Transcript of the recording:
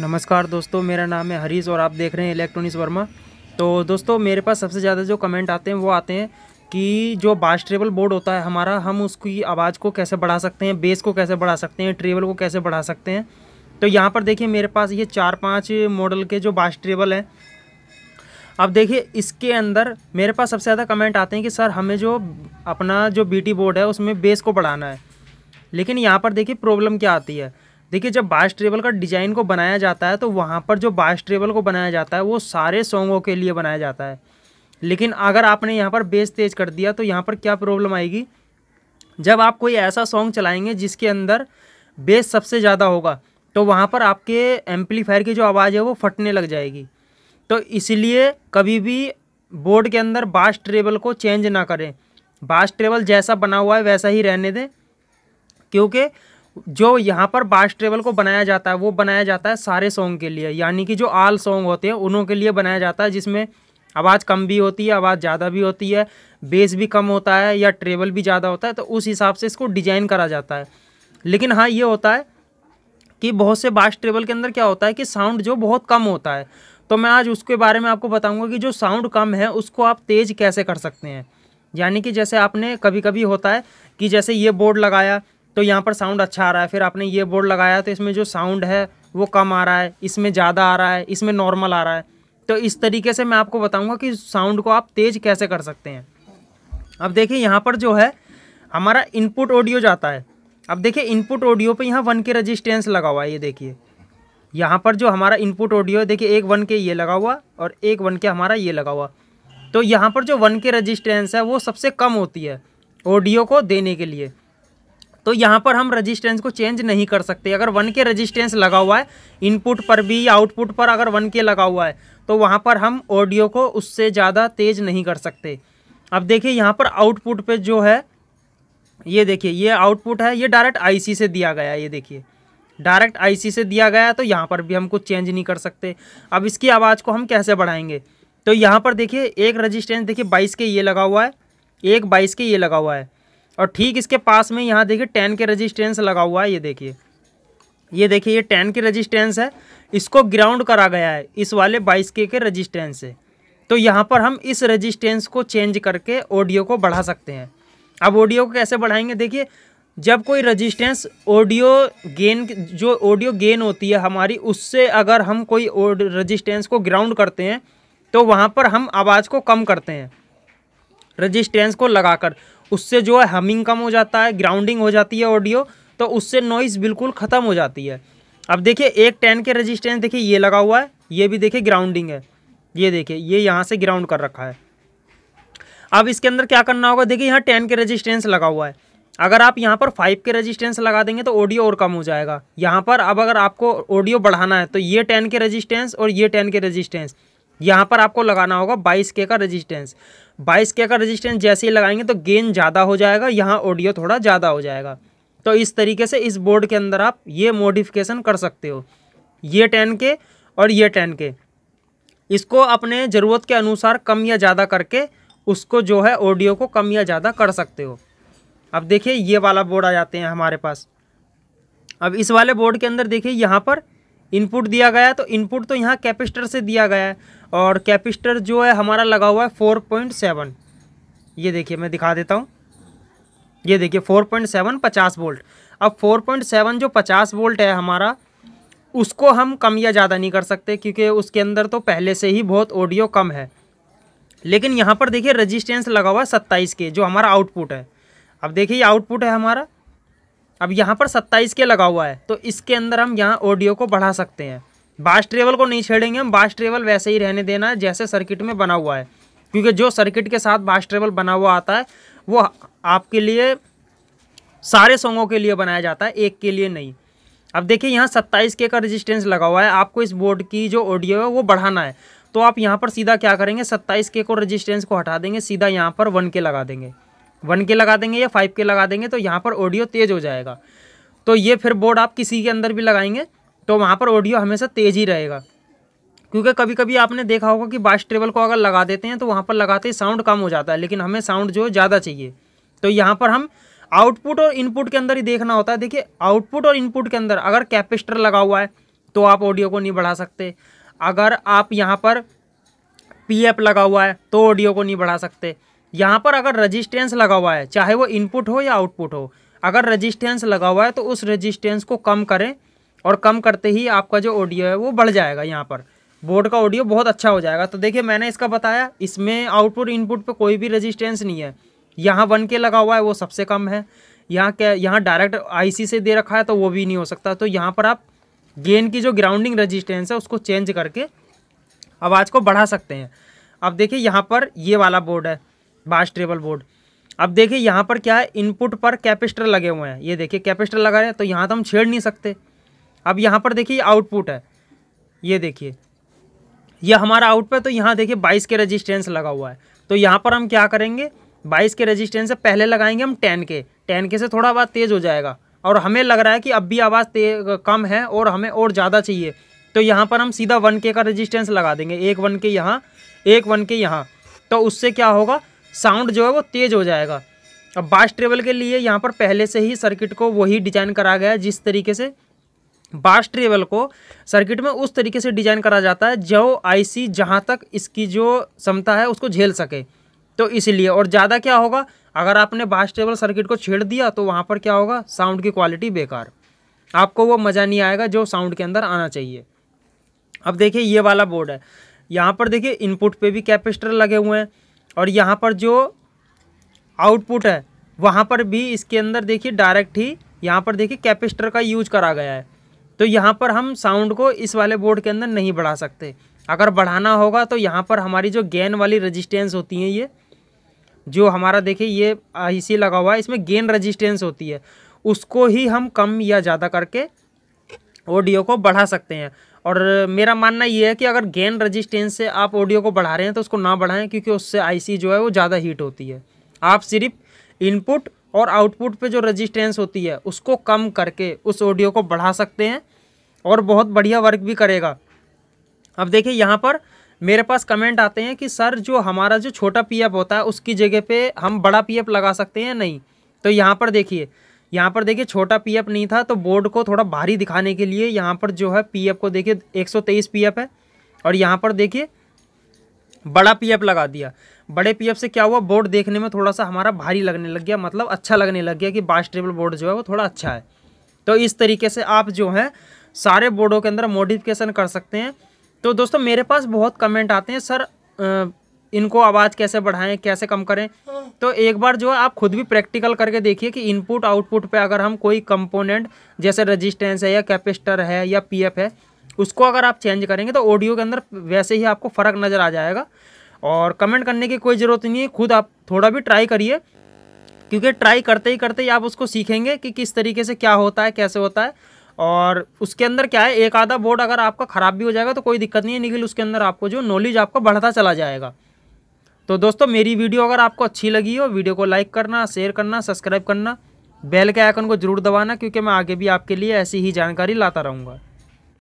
नमस्कार दोस्तों मेरा नाम है हरीश और आप देख रहे हैं इलेक्ट्रॉनिक्स वर्मा तो दोस्तों मेरे पास सबसे ज़्यादा जो कमेंट आते हैं वो आते हैं कि जो बास ट्रेबल बोर्ड होता है हमारा हम उसकी आवाज़ को कैसे बढ़ा सकते हैं बेस को कैसे बढ़ा सकते हैं ट्रेबल को कैसे बढ़ा सकते हैं तो यहाँ पर देखिए मेरे पास ये चार पाँच मॉडल के जो बास ट्रेबल हैं अब देखिए इसके अंदर मेरे पास सबसे ज़्यादा कमेंट आते हैं कि सर हमें जो अपना जो बी बोर्ड है उसमें बेस को बढ़ाना है लेकिन यहाँ पर देखिए प्रॉब्लम क्या आती है देखिए जब बास ट्रेबल का डिज़ाइन को बनाया जाता है तो वहाँ पर जो बास ट्रेबल को बनाया जाता है वो सारे सॉन्गों के लिए बनाया जाता है लेकिन अगर आपने यहाँ पर बेस तेज कर दिया तो यहाँ पर क्या प्रॉब्लम आएगी जब आप कोई ऐसा सॉन्ग चलाएंगे जिसके अंदर बेस सबसे ज़्यादा होगा तो वहाँ पर आपके एम्पलीफायर की जो आवाज़ है वो फटने लग जाएगी तो इसलिए कभी भी बोर्ड के अंदर बास ट्रेबल को चेंज ना करें बास ट्रेबल जैसा बना हुआ है वैसा ही रहने दें क्योंकि जो यहाँ पर बास ट्रेबल को बनाया जाता है वो बनाया जाता है सारे सॉन्ग के लिए यानी कि जो आल सॉन्ग होते हैं उनों के लिए बनाया जाता है जिसमें आवाज़ कम भी होती है आवाज़ ज़्यादा भी होती है बेस भी कम होता है या ट्रेबल भी ज़्यादा होता है तो उस हिसाब से इसको डिजाइन करा जाता है लेकिन हाँ ये होता है कि बहुत से बास ट्रेबल के अंदर क्या होता है कि साउंड जो बहुत कम होता है तो मैं आज उसके बारे में आपको बताऊंगा कि जो साउंड कम है उसको आप तेज़ कैसे कर सकते हैं यानी कि जैसे आपने कभी कभी होता है कि जैसे ये बोर्ड लगाया तो यहाँ पर साउंड अच्छा आ रहा है फिर आपने ये बोर्ड लगाया तो इसमें जो साउंड है वो कम आ रहा है इसमें ज़्यादा आ रहा है इसमें नॉर्मल आ रहा है तो इस तरीके से मैं आपको बताऊँगा कि साउंड को आप तेज़ कैसे कर सकते हैं अब देखिए यहाँ पर जो है हमारा इनपुट ऑडियो जाता है अब देखिए इनपुट ऑडियो पे यहाँ वन के रजिस्टेंस लगा हुआ है ये देखिए यहाँ पर जो हमारा इनपुट ऑडियो है देखिए एक वन के ये लगा हुआ और एक वन के हमारा ये लगा हुआ तो यहाँ पर जो वन के रजिस्टेंस है वो सबसे कम होती है ऑडियो को देने के लिए तो यहाँ पर हम रजिस्टेंस को चेंज नहीं कर सकते अगर वन के रजिस्टेंस लगा हुआ है इनपुट पर भी आउटपुट पर अगर वन के लगा हुआ है तो वहाँ पर हम ऑडियो को उससे ज़्यादा तेज़ नहीं कर सकते अब देखिए यहाँ पर आउटपुट पे जो है ये देखिए ये आउटपुट है ये डायरेक्ट आईसी से दिया गया ये देखिए डायरेक्ट आईसी से दिया गया तो यहाँ पर भी हम कुछ चेंज नहीं कर सकते अब इसकी आवाज़ को हम कैसे बढ़ाएंगे तो यहाँ पर देखिए एक रजिस्टेंस देखिए बाईस के ये लगा हुआ है एक बाईस के ये लगा हुआ है और ठीक इसके पास में यहाँ देखिए टेन के रजिस्टेंस लगा हुआ है ये देखिए ये देखिए ये टेन के रजिस्टेंस है इसको ग्राउंड करा गया है इस वाले बाईस के के रजिस्टेंस से तो यहाँ पर हम इस रजिस्टेंस को चेंज करके ऑडियो को बढ़ा सकते हैं अब ऑडियो को कैसे बढ़ाएंगे देखिए जब कोई रजिस्टेंस ऑडियो गेन जो ऑडियो गेन होती है हमारी उससे अगर हम कोई रजिस्टेंस को ग्राउंड करते हैं तो वहाँ पर हम आवाज़ को कम करते हैं रजिस्टेंस को लगाकर उससे जो है हमिंग कम हो जाता है ग्राउंडिंग हो जाती है ऑडियो तो उससे नॉइस बिल्कुल ख़त्म हो जाती है अब देखिए एक टेन के रजिस्टेंस देखिए ये लगा हुआ है ये भी देखिए ग्राउंडिंग है ये देखिए ये यहाँ से ग्राउंड कर रखा है अब इसके अंदर क्या करना होगा देखिए यहाँ टेन के रजिस्टेंस लगा हुआ है अगर आप यहाँ पर फाइव के रजिस्टेंस लगा देंगे तो ऑडियो और कम हो जाएगा यहाँ पर अब अगर आपको ऑडियो बढ़ाना है तो ये टेन के रजिस्टेंस और ये टेन के रजिस्टेंस यहाँ पर आपको लगाना होगा बाईस के का रजिस्टेंस बाईस के का रजिस्टेंस जैसे ही लगाएंगे तो गेन ज़्यादा हो जाएगा यहाँ ऑडियो थोड़ा ज़्यादा हो जाएगा तो इस तरीके से इस बोर्ड के अंदर आप ये मॉडिफिकेशन कर सकते हो ये टेन के और ये टेन के इसको अपने ज़रूरत के अनुसार कम या ज़्यादा करके उसको जो है ऑडियो को कम या ज़्यादा कर सकते हो अब देखिए ये वाला बोर्ड आ जाते हैं हमारे पास अब इस वाले बोर्ड के अंदर देखिए यहाँ पर इनपुट दिया गया है तो इनपुट तो यहाँ कैपेसिटर से दिया गया है और कैपेसिटर जो है हमारा लगा हुआ है फोर पॉइंट सेवन ये देखिए मैं दिखा देता हूँ ये देखिए फोर पॉइंट सेवन पचास वोल्ट अब फोर पॉइंट सेवन जो पचास वोल्ट है हमारा उसको हम कम या ज़्यादा नहीं कर सकते क्योंकि उसके अंदर तो पहले से ही बहुत ऑडियो कम है लेकिन यहाँ पर देखिए रजिस्टेंस लगा हुआ है सत्ताईस के जो हमारा आउटपुट है अब देखिए ये आउटपुट है हमारा अब यहाँ पर सत्ताईस के लगा हुआ है तो इसके अंदर हम यहाँ ऑडियो को बढ़ा सकते हैं बास ट्रेवल को नहीं छेड़ेंगे हम बास ट्रेवल वैसे ही रहने देना है जैसे सर्किट में बना हुआ है क्योंकि जो सर्किट के साथ बास ट्रेवल बना हुआ आता है वो आपके लिए सारे सॉन्गों के लिए बनाया जाता है एक के लिए नहीं अब देखिए यहाँ सत्ताईस के का रजिस्टेंस लगा हुआ है आपको इस बोर्ड की जो ऑडियो है वो बढ़ाना है तो आप यहाँ पर सीधा क्या करेंगे सत्ताईस के को रजिस्टेंस को हटा देंगे सीधा यहाँ पर वन के लगा देंगे वन के लगा देंगे या फाइव के लगा देंगे तो यहाँ पर ऑडियो तेज़ हो जाएगा तो ये फिर बोर्ड आप किसी के अंदर भी लगाएंगे तो वहाँ पर ऑडियो हमेशा तेज़ ही रहेगा क्योंकि कभी कभी आपने देखा होगा कि बास ट्रेबल को अगर लगा देते हैं तो वहाँ पर लगाते ही साउंड कम हो जाता है लेकिन हमें साउंड जो है ज़्यादा चाहिए तो यहाँ पर हम आउटपुट और इनपुट के अंदर ही देखना होता है देखिए आउटपुट और इनपुट के अंदर अगर कैपेसिटर लगा हुआ है तो आप ऑडियो को नहीं बढ़ा सकते अगर आप यहाँ पर पी लगा हुआ है तो ऑडियो को नहीं बढ़ा सकते यहाँ पर अगर रजिस्टेंस लगा हुआ है चाहे वो इनपुट हो या आउटपुट हो अगर रजिस्टेंस लगा हुआ है तो उस रजिस्टेंस को कम करें और कम करते ही आपका जो ऑडियो है वो बढ़ जाएगा यहाँ पर बोर्ड का ऑडियो बहुत अच्छा हो जाएगा तो देखिए मैंने इसका बताया इसमें आउटपुट इनपुट पे कोई भी रजिस्टेंस नहीं है यहाँ वन के लगा हुआ है वो सबसे कम है यहाँ क्या यहाँ डायरेक्ट आईसी से दे रखा है तो वो भी नहीं हो सकता तो यहाँ पर आप गेन की जो ग्राउंडिंग रजिस्टेंस है उसको चेंज करके आवाज़ को बढ़ा सकते हैं अब देखिए यहाँ पर ये वाला बोर्ड है बास ट्रेबल बोर्ड अब देखिए यहाँ पर क्या है इनपुट पर कैपेस्टर लगे हुए हैं ये देखिए कैपेस्टर लगा रहे हैं तो यहाँ तो हम छेड़ नहीं सकते अब यहाँ पर देखिए आउटपुट है ये देखिए ये हमारा आउटपुट तो यहाँ देखिए बाईस के रजिस्टेंस लगा हुआ है तो यहाँ पर हम क्या करेंगे बाईस के रजिस्टेंस से पहले लगाएंगे हम टेन के टेन के से थोड़ा आवाज़ तेज़ हो जाएगा और हमें लग रहा है कि अब भी आवाज़ कम है और हमें और ज़्यादा चाहिए तो यहाँ पर हम सीधा वन के का रजिस्टेंस लगा देंगे एक वन के यहाँ एक वन के यहाँ तो उससे क्या होगा साउंड जो है वो तेज़ हो जाएगा अब बास ट्रेवल के लिए यहाँ पर पहले से ही सर्किट को वही डिजाइन करा गया है जिस तरीके से बास ट्रेवल को सर्किट में उस तरीके से डिजाइन करा जाता है जो आईसी जहाँ तक इसकी जो क्षमता है उसको झेल सके तो इसलिए और ज़्यादा क्या होगा अगर आपने बास ट्रेवल सर्किट को छेड़ दिया तो वहाँ पर क्या होगा साउंड की क्वालिटी बेकार आपको वो मज़ा नहीं आएगा जो साउंड के अंदर आना चाहिए अब देखिए ये वाला बोर्ड है यहाँ पर देखिए इनपुट पे भी कैपेसिटर लगे हुए हैं और यहाँ पर जो आउटपुट है वहाँ पर भी इसके अंदर देखिए डायरेक्ट ही यहाँ पर देखिए कैपेसिटर का यूज करा गया है तो यहाँ पर हम साउंड को इस वाले बोर्ड के अंदर नहीं बढ़ा सकते अगर बढ़ाना होगा तो यहाँ पर हमारी जो गेन वाली रजिस्टेंस होती है ये जो हमारा देखिए ये आईसी लगा हुआ है इसमें गेन रजिस्टेंस होती है उसको ही हम कम या ज़्यादा करके ऑडियो को बढ़ा सकते हैं और मेरा मानना ये है कि अगर गेन रजिस्टेंस से आप ऑडियो को बढ़ा रहे हैं तो उसको ना बढ़ाएं क्योंकि उससे आईसी जो है वो ज़्यादा हीट होती है आप सिर्फ इनपुट और आउटपुट पे जो रजिस्टेंस होती है उसको कम करके उस ऑडियो को बढ़ा सकते हैं और बहुत बढ़िया वर्क भी करेगा अब देखिए यहाँ पर मेरे पास कमेंट आते हैं कि सर जो हमारा जो छोटा पी होता है उसकी जगह पर हम बड़ा पी लगा सकते हैं नहीं तो यहाँ पर देखिए यहाँ पर देखिए छोटा पीएफ नहीं था तो बोर्ड को थोड़ा भारी दिखाने के लिए यहाँ पर जो है पीएफ को देखिए 123 पीएफ है और यहाँ पर देखिए बड़ा पीएफ लगा दिया बड़े पीएफ से क्या हुआ बोर्ड देखने में थोड़ा सा हमारा भारी लगने लग गया मतलब अच्छा लगने लग गया कि बास टेबल बोर्ड जो है वो थोड़ा अच्छा है तो इस तरीके से आप जो है सारे बोर्डों के अंदर मॉडिफिकेशन कर सकते हैं तो दोस्तों मेरे पास बहुत कमेंट आते हैं सर आ, इनको आवाज़ कैसे बढ़ाएं कैसे कम करें तो एक बार जो है आप खुद भी प्रैक्टिकल करके देखिए कि इनपुट आउटपुट पे अगर हम कोई कंपोनेंट जैसे रजिस्टेंस है या कैपेसिटर है या पीएफ है उसको अगर आप चेंज करेंगे तो ऑडियो के अंदर वैसे ही आपको फ़र्क नज़र आ जाएगा और कमेंट करने की कोई ज़रूरत नहीं है खुद आप थोड़ा भी ट्राई करिए क्योंकि ट्राई करते ही करते ही आप उसको सीखेंगे कि किस तरीके से क्या होता है कैसे होता है और उसके अंदर क्या है एक आधा बोर्ड अगर आपका ख़राब भी हो जाएगा तो कोई दिक्कत नहीं है निकल उसके अंदर आपको जो नॉलेज आपका बढ़ता चला जाएगा तो दोस्तों मेरी वीडियो अगर आपको अच्छी लगी हो वीडियो को लाइक करना शेयर करना सब्सक्राइब करना बेल के आइकन को जरूर दबाना क्योंकि मैं आगे भी आपके लिए ऐसी ही जानकारी लाता रहूँगा